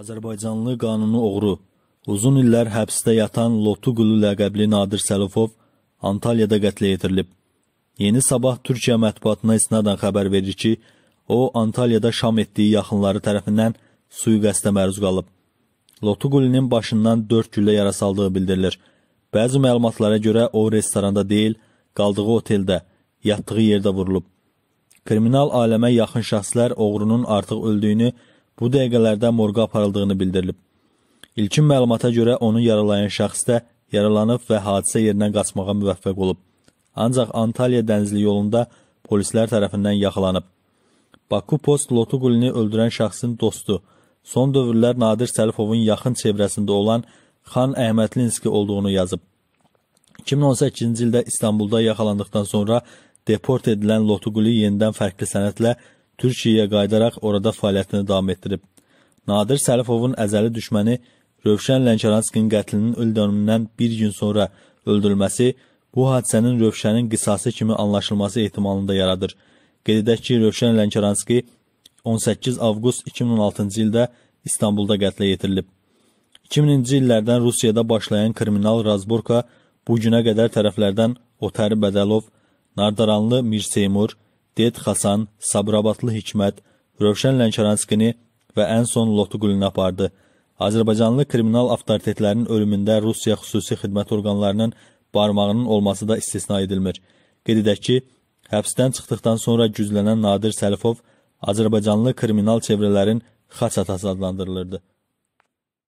Azərbaycanlı qanunu oğru, uzun illər həbsdə yatan Lotuqulu ləqəbli Nadir Səlufov Antalyada qətlə yetirilib. Yeni Sabah Türkiyə mətbuatına istinadən xəbər verir ki, o Antalyada şam etdiyi yaxınları tərəfindən sui-qəsdə məruz qalıb. Lotuqulinin başından 4 güllə yara saldığı bildirilir. Bəzi məlumatlara görə o restoranda deyil, qaldığı oteldə, yatdığı yerdə vurulub. Kriminal aləmə yaxın şəxslər oğrunun artıq öldüyünü bu dəqiqələrdə morqa aparıldığını bildirilib. İlkin məlumata görə onu yaralayan şəxs də yaralanıb və hadisə yerindən qaçmağa müvəffəq olub. Ancaq Antalya dənizli yolunda polislər tərəfindən yaxalanıb. Baku post Lotuqulini öldürən şəxsin dostu, son dövrlər Nadir Səlifovun yaxın çevrəsində olan Xan Əhmədlinski olduğunu yazıb. 2018-ci ildə İstanbulda yaxalandıqdan sonra deport edilən Lotuquli yenidən fərqli sənətlə Türkiyəyə qayıdaraq orada fəaliyyətini davam etdirib. Nadir Səlifovun əzəli düşməni Rövşən Lənkəranskinin qətlinin il dönümündən bir gün sonra öldürülməsi bu hadisənin Rövşənin qisası kimi anlaşılması ehtimalını da yaradır. Qeyd edək ki, Rövşən Lənkəranski 18 avqust 2016-cı ildə İstanbulda qətlə yetirilib. 2000-ci illərdən Rusiyada başlayan kriminal razborka bu günə qədər tərəflərdən Otari Bədəlov, Nardaranlı Mir Seymur, Ded Hasan, Sabirabatlı Hikmət, Rövşən Lənkəranskini və ən son Lotugülünü apardı. Azərbaycanlı kriminal avtoritetlərinin ölümündə Rusiya xüsusi xidmət orqanlarının barmağının olması da istisna edilmir. Qeyd edək ki, həbsdən çıxdıqdan sonra güclənən Nadir Səlifov Azərbaycanlı kriminal çevrələrin xaç atası adlandırılırdı.